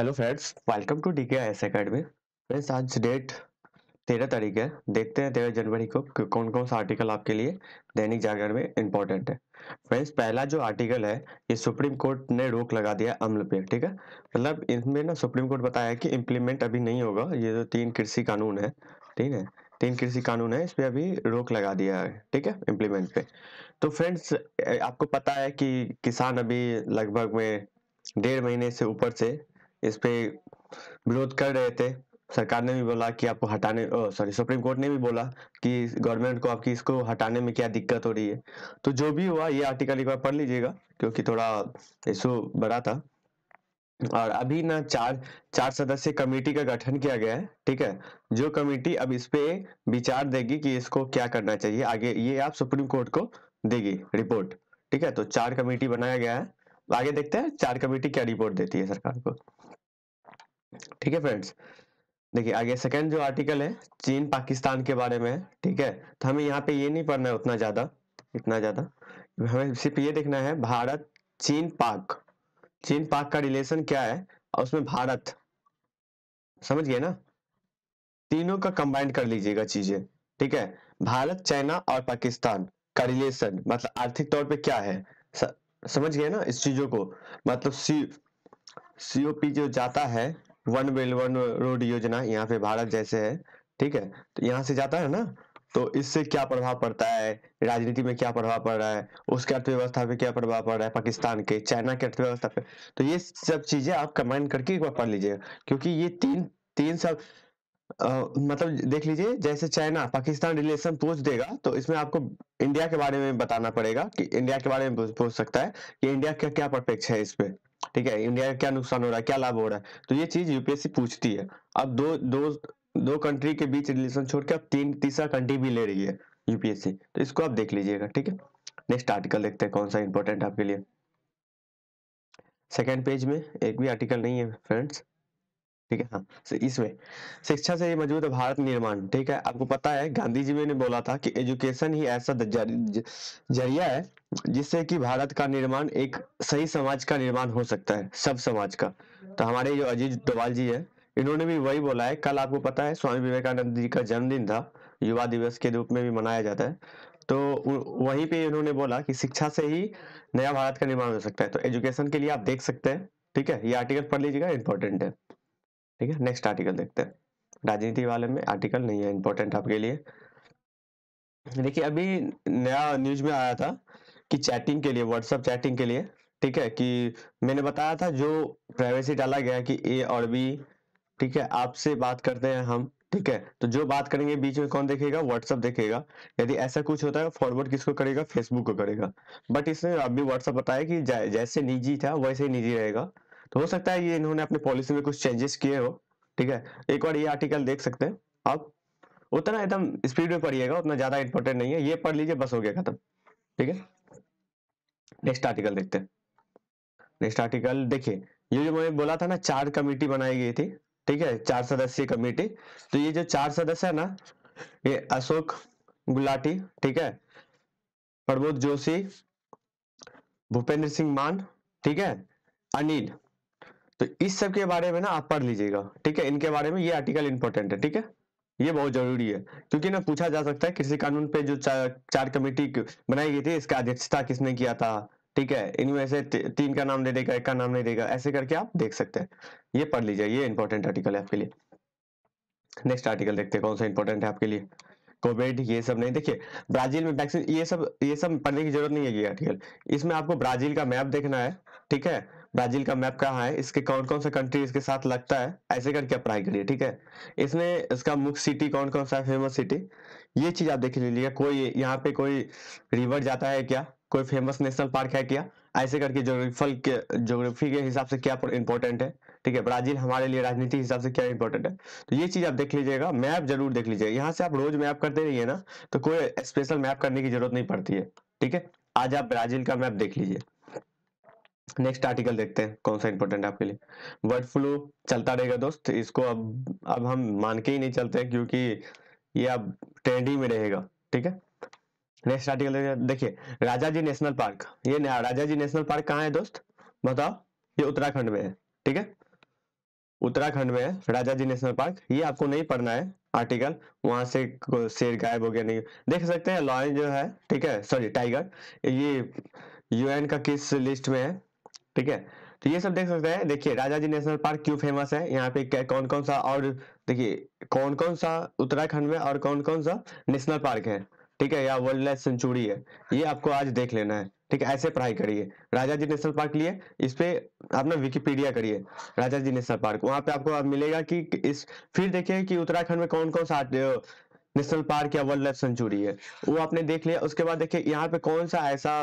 hello friends welcome to D K I S academy friends आज date तेरह तारीख है देखते हैं तेरह जनवरी को कौन कौन सा आर्टिकल आपके लिए दैनिक जागरण में इंपॉर्टेंट है फ्रेंड्स पहला जो आर्टिकल है ये सुप्रीम कोर्ट ने रोक लगा दिया अम्ल पे ठीक है मतलब इसमें ना सुप्रीम कोर्ट बताया कि इम्प्लीमेंट अभी नहीं होगा ये जो तीन कृषि कानून है ठीक है तीन कृषि कानून है इस पर अभी रोक लगा दिया है ठीक है इम्प्लीमेंट पे तो फ्रेंड्स आपको पता है कि किसान अभी लगभग में डेढ़ महीने से ऊपर से इस पे विरोध कर रहे थे सरकार ने भी बोला कि आपको हटाने सॉरी सुप्रीम कोर्ट ने भी बोला कि गवर्नमेंट को आपकी इसको हटाने में क्या दिक्कत हो रही है तो जो भी हुआ ये आर्टिकल एक बार पढ़ लीजिएगा क्योंकि थोड़ा इशू बड़ा था और अभी ना चार चार सदस्य कमेटी का गठन किया गया है ठीक है जो कमेटी अब इस पे विचार देगी कि इसको क्या करना चाहिए आगे ये आप सुप्रीम कोर्ट को देगी रिपोर्ट ठीक है तो चार कमेटी बनाया गया है आगे देखते हैं चार कमेटी क्या रिपोर्ट देती है सरकार को ठीक है फ्रेंड्स देखिए आगे सेकंड जो आर्टिकल है चीन पाकिस्तान के बारे में ठीक है तो हमें यहाँ पे ये नहीं पढ़ना है उतना ज्यादा इतना ज्यादा हमें सिर्फ ये देखना है भारत चीन पाक चीन पाक का रिलेशन क्या है और उसमें भारत समझ गए ना तीनों का कंबाइंड कर लीजिएगा चीजें ठीक है भारत चाइना और पाकिस्तान का रिलेशन मतलब आर्थिक तौर पे क्या है स, समझ गए ना इस चीजों को मतलब सी सीओपी जो जाता है वन वेल वन रोड योजना यहाँ पे भारत जैसे है ठीक है तो यहाँ से जाता है ना तो इससे क्या प्रभाव पड़ता है राजनीति में क्या प्रभाव पड़ रहा है उसके अर्थव्यवस्था पे क्या प्रभाव पड़ रहा है पाकिस्तान के चाइना के अर्थव्यवस्था पे तो ये सब चीजें आप कमेंट करके एक बार पढ़ लीजिएगा क्योंकि ये तीन तीन सब आ, मतलब देख लीजिए जैसे चाइना पाकिस्तान रिलेशन पूछ देगा तो इसमें आपको इंडिया के बारे में बताना पड़ेगा कि इंडिया के बारे में पूछ सकता है कि इंडिया का क्या, प्रपेक्ष है इस पे ठीक है इंडिया का क्या नुकसान हो रहा है क्या लाभ हो रहा है तो ये चीज यूपीएससी पूछती है अब दो दो दो कंट्री के बीच रिलेशन छोड़ के अब तीन तीसरा कंट्री भी ले रही है यूपीएससी तो इसको आप देख लीजिएगा ठीक है नेक्स्ट आर्टिकल देखते हैं कौन सा इंपॉर्टेंट आपके लिए सेकेंड पेज में एक भी आर्टिकल नहीं है फ्रेंड्स ठीक है हाँ तो इसमें शिक्षा से ही मजबूत भारत निर्माण ठीक है आपको पता है गांधी जी ने बोला था कि एजुकेशन ही ऐसा जरिया है जिससे कि भारत का निर्माण एक सही समाज का निर्माण हो सकता है सब समाज का तो हमारे जो अजीत डोवाल जी है इन्होंने भी वही बोला है कल आपको पता है स्वामी विवेकानंद जी का जन्मदिन था युवा दिवस के रूप में भी मनाया जाता है तो वहीं पे इन्होंने बोला कि शिक्षा से ही नया भारत का निर्माण हो सकता है तो एजुकेशन के लिए आप देख सकते हैं ठीक है ये आर्टिकल पढ़ लीजिएगा इंपॉर्टेंट है ठीक है नेक्स्ट आर्टिकल देखते हैं राजनीति वाले में आर्टिकल नहीं है इंपॉर्टेंट आपके लिए देखिए अभी नया न्यूज में आया था कि चैटिंग के लिए व्हाट्सएप चैटिंग के लिए ठीक है कि मैंने बताया था जो प्राइवेसी डाला गया कि ए और बी ठीक है आपसे बात करते हैं हम ठीक है तो जो बात करेंगे बीच में कौन देखेगा व्हाट्सएप देखेगा यदि ऐसा कुछ होता है फॉरवर्ड किसको करेगा फेसबुक को करेगा बट इसने अभी व्हाट्सअप बताया कि जैसे निजी था वैसे ही निजी रहेगा तो हो सकता है ये इन्होंने अपने पॉलिसी में कुछ चेंजेस किए हो ठीक है एक बार ये आर्टिकल देख सकते हैं आप उतना एकदम स्पीड में पढ़िएगा उतना ज्यादा इंपॉर्टेंट नहीं है ये पढ़ लीजिए बस हो गया खत्म ठीक है नेक्स्ट आर्टिकल देखते हैं नेक्स्ट आर्टिकल देखिए ये जो मैंने बोला था ना चार कमेटी बनाई गई थी ठीक है चार सदस्यीय कमेटी तो ये जो चार सदस्य है ना ये अशोक गुलाटी ठीक है प्रमोद जोशी भूपेंद्र सिंह मान ठीक है अनिल तो इस सब के बारे में ना आप पढ़ लीजिएगा ठीक है इनके बारे में ये आर्टिकल इंपॉर्टेंट है ठीक है ये बहुत जरूरी है क्योंकि ना पूछा जा सकता है कृषि कानून पे जो चार, चार कमेटी बनाई गई थी इसका अध्यक्षता किसने किया था ठीक है इनमें से तीन का नाम दे देगा एक का नाम नहीं देगा ऐसे करके आप देख सकते हैं ये पढ़ लीजिए ये इंपॉर्टेंट आर्टिकल है आपके लिए नेक्स्ट आर्टिकल देखते हैं कौन सा इंपॉर्टेंट है आपके लिए कोविड ये सब नहीं देखिए ब्राजील में वैक्सीन ये सब ये सब पढ़ने की जरूरत नहीं है ये आर्टिकल इसमें आपको ब्राजील का मैप देखना है ठीक है ब्राजील का मैप कहाँ है इसके कौन कौन सा कंट्री इसके साथ लगता है ऐसे करके अप्लाई करिए ठीक है इसमें इसका मुख्य सिटी कौन कौन सा है फेमस सिटी ये चीज आप देख लीजिएगा कोई यहाँ पे कोई रिवर जाता है क्या कोई फेमस नेशनल पार्क है क्या ऐसे करके जोग्राफल के जोग्राफी के हिसाब से क्या इंपॉर्टेंट है ठीक है ब्राजील हमारे लिए राजनीति हिसाब से क्या इंपॉर्टेंट है तो ये चीज आप देख लीजिएगा मैप जरूर देख लीजिएगा यहाँ से आप रोज मैप करते रहिए ना तो कोई स्पेशल मैप करने की जरूरत नहीं पड़ती है ठीक है आज आप ब्राजील का मैप देख लीजिए नेक्स्ट आर्टिकल देखते हैं कौन सा इंपॉर्टेंट है आपके लिए बर्ड फ्लू चलता रहेगा दोस्त इसको अब अब हम मान के ही नहीं चलते क्योंकि ये अब ट्रेंड ही में रहेगा ठीक है नेक्स्ट आर्टिकल देखिए राजा जी नेशनल पार्क ये राजा जी नेशनल पार्क कहाँ है दोस्त बताओ ये उत्तराखंड में है ठीक है उत्तराखंड में है राजा जी नेशनल पार्क ये आपको नहीं पढ़ना है आर्टिकल वहां से शेर गायब हो गया नहीं देख सकते हैं लॉयन जो है ठीक है सॉरी टाइगर ये यूएन का किस लिस्ट में है ठीक है तो ये सब देख सकते हैं देखिए राजा जी नेशनल पार्क क्यों फेमस है यहाँ पे कौन कौन सा और देखिए कौन कौन सा उत्तराखंड में और कौन कौन सा नेशनल पार्क है ठीक है या वर्ल्ड लाइफ सेंचुरी है ये आपको आज देख लेना है ठीक है ऐसे पढ़ाई करिए राजा जी नेशनल पार्क लिए इस पे अपना विकीपीडिया करिए राजा जी नेशनल पार्क वहां पे आपको मिलेगा कि इस फिर देखिए कि उत्तराखंड में कौन कौन सा नेशनल पार्क या वर्ल्ड लाइफ सेंचुरी है वो आपने देख लिया उसके बाद देखिए यहाँ पे कौन सा ऐसा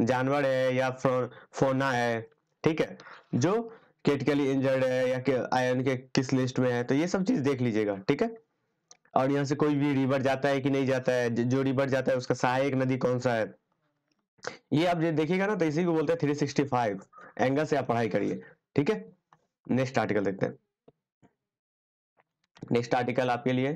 जानवर है या फोना है ठीक है जो क्रिटिकली इंजर्ड है या आयरन के किस लिस्ट में है तो ये सब चीज देख लीजिएगा ठीक है और यहाँ से कोई भी रिवर जाता है कि नहीं जाता है जो रिवर जाता है उसका सहायक नदी कौन सा है ये आप देखिएगा ना तो इसी को बोलते हैं फाइव एंगल से आप पढ़ाई करिए ठीक है नेक्स्ट आर्टिकल देखते हैं नेक्स्ट आर्टिकल आपके लिए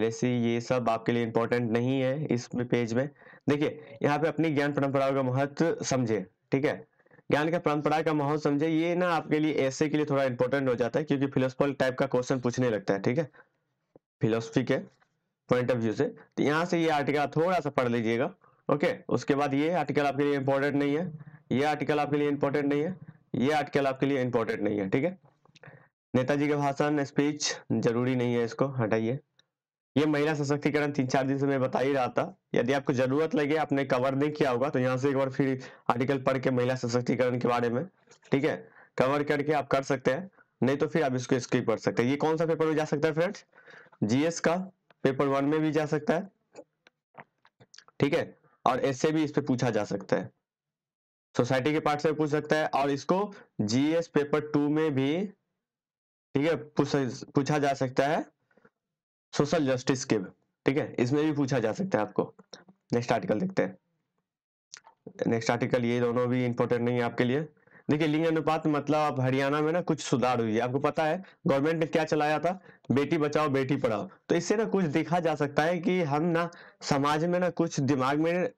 एल ये सब आपके लिए इंपॉर्टेंट नहीं है इस पेज में देखिए यहाँ पे अपनी ज्ञान परंपराओं का महत्व समझे ठीक है ज्ञान का परंपरा का माहौल समझे ये ना आपके लिए ऐसे के लिए थोड़ा इंपॉर्टेंट हो जाता है क्योंकि फिलोसफल टाइप का क्वेश्चन पूछने लगता है ठीक है फिलोसफी के पॉइंट ऑफ व्यू से तो यहाँ से ये आर्टिकल आप थोड़ा सा पढ़ लीजिएगा ओके उसके बाद ये आर्टिकल आपके लिए इंपॉर्टेंट नहीं है ये आर्टिकल आपके लिए इंपॉर्टेंट नहीं है ये आर्टिकल आपके लिए इंपॉर्टेंट नहीं है ठीक है नेताजी के भाषण स्पीच जरूरी नहीं है इसको हटाइए ये महिला सशक्तिकरण तीन चार दिन से मैं बता ही रहा था यदि आपको जरूरत लगे आपने कवर नहीं किया होगा तो यहाँ से एक बार फिर आर्टिकल पढ़ के महिला सशक्तिकरण के बारे में ठीक है कवर करके आप कर सकते हैं नहीं तो फिर आप इसको स्किप कर सकते हैं ये कौन सा पेपर में जा सकता है फ्रेंड्स जीएस का पेपर वन में भी जा सकता है ठीक है और ऐसे भी इस पे पूछा जा सकता है सोसाइटी के पार्ट से पूछ सकता है और इसको जीएस पेपर टू में भी ठीक है पूछा जा सकता है सोशल जस्टिस के ठीक है इसमें भी पूछा जा सकता है आपको नेक्स्ट आर्टिकल देखते हैं नेक्स्ट आर्टिकल ये दोनों भी इंपॉर्टेंट नहीं है आपके लिए देखिए लिंग अनुपात मतलब आप हरियाणा में ना कुछ सुधार हुई है आपको पता है गवर्नमेंट ने क्या चलाया था बेटी बचाओ बेटी पढ़ाओ तो इससे ना कुछ देखा जा सकता है कि हम ना समाज में ना कुछ दिमाग में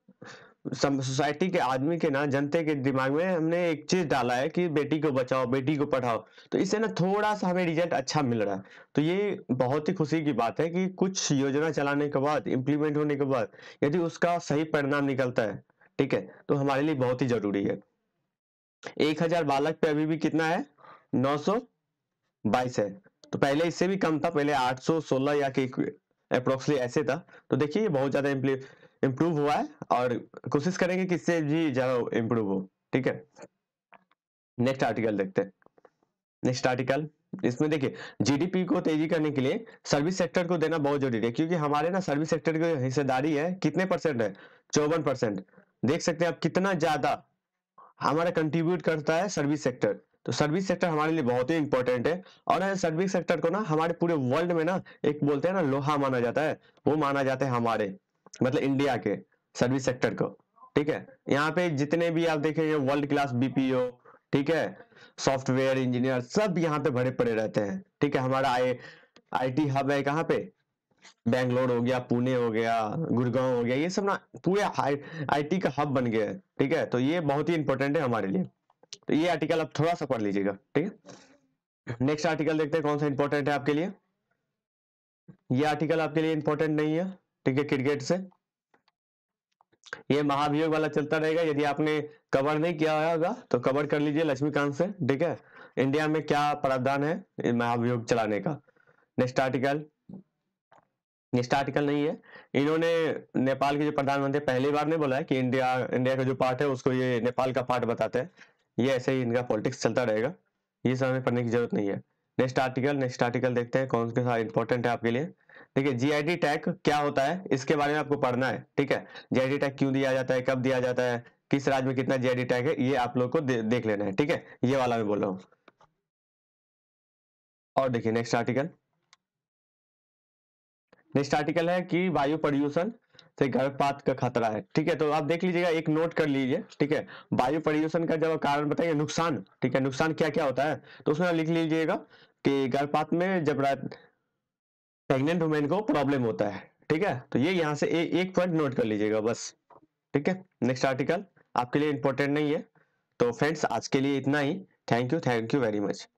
सोसाइटी के आदमी के ना जनते के दिमाग में हमने एक चीज डाला है कि बेटी को बचाओ बेटी को पढ़ाओ तो इससे ना थोड़ा सा हमें रिजल्ट अच्छा मिल रहा है तो ये बहुत ही खुशी की बात है कि कुछ योजना चलाने के बाद इम्प्लीमेंट होने के बाद यदि उसका सही परिणाम निकलता है ठीक है तो हमारे लिए बहुत ही जरूरी है एक हजार बालक पे अभी भी कितना है नौ सौ बाईस है तो पहले इससे भी कम था पहले आठ सौ सोलह या अप्रोक्सली ऐसे था तो देखिए ये बहुत ज्यादा इंप्रूव हुआ है और कोशिश करेंगे कि इससे भी ज्यादा इंप्रूव हो ठीक है नेक्स्ट आर्टिकल देखते हैं नेक्स्ट आर्टिकल इसमें देखिए जीडीपी को तेजी करने के लिए सर्विस सेक्टर को देना बहुत जरूरी है क्योंकि हमारे ना सर्विस सेक्टर की हिस्सेदारी है कितने परसेंट है चौवन परसेंट देख सकते हैं आप कितना ज्यादा हमारा कंट्रीब्यूट करता है सर्विस सेक्टर तो सर्विस सेक्टर हमारे लिए बहुत ही इंपॉर्टेंट है और सर्विस सेक्टर को ना हमारे पूरे वर्ल्ड में ना एक बोलते हैं ना लोहा माना जाता है वो माना जाता है हमारे मतलब इंडिया के सर्विस सेक्टर को ठीक है यहाँ पे जितने भी आप देखेंगे वर्ल्ड क्लास बीपीओ ठीक है सॉफ्टवेयर इंजीनियर सब यहाँ पे भरे पड़े रहते हैं ठीक है हमारा आई आई टी हब है कहाँ पे बैंगलोर हो गया पुणे हो गया गुड़गांव हो गया ये सब ना पूरे आईटी का हब बन गया है ठीक है तो ये बहुत ही इंपॉर्टेंट है हमारे लिए तो ये आर्टिकल आप थोड़ा सा पढ़ लीजिएगा ठीक है नेक्स्ट आर्टिकल देखते हैं कौन सा इंपॉर्टेंट है आपके लिए ये आर्टिकल आपके लिए इंपॉर्टेंट नहीं है ठीक है क्रिकेट से ये महाभियोग वाला चलता रहेगा यदि आपने कवर नहीं किया होगा तो कवर कर लीजिए लक्ष्मीकांत से ठीक है इंडिया में क्या प्रावधान है महाभियोग चलाने का नेक्स्ट आर्टिकल नेक्स्ट आर्टिकल नहीं है इन्होंने नेपाल के जो प्रधानमंत्री पहली बार ने बोला है कि इंडिया इंडिया का जो पार्ट है उसको ये नेपाल का पार्ट बताते हैं ये ऐसे ही इनका पॉलिटिक्स चलता रहेगा ये सब हमें पढ़ने की जरूरत नहीं है नेक्स्ट आर्टिकल नेक्स्ट आर्टिकल देखते हैं कौन सा इंपॉर्टेंट है आपके लिए देखिए जीआईडी टैग क्या होता है इसके बारे में आपको पढ़ना है ठीक है जीआईडी टैग क्यों दिया जाता है कब दिया जाता है किस राज्य में कितना जीआईडी टैग है ये आप लोग को दे, देख लेना है ठीक है ये वाला मैं बोल रहा हूँ और देखिए नेक्स्ट आर्टिकल नेक्स्ट आर्टिकल है कि वायु प्रदूषण से गर्भपात का खतरा है ठीक है तो आप देख लीजिएगा एक नोट कर लीजिए ठीक है वायु प्रदूषण का जब कारण बताइए नुकसान ठीक है नुकसान क्या क्या होता है तो उसमें लिख लीजिएगा कि गर्भपात में जब प्रेग्नेंट वुमेन को प्रॉब्लम होता है ठीक है तो ये यहाँ से ए, एक पॉइंट नोट कर लीजिएगा बस ठीक है नेक्स्ट आर्टिकल आपके लिए इंपॉर्टेंट नहीं है तो फ्रेंड्स आज के लिए इतना ही thank you thank you very much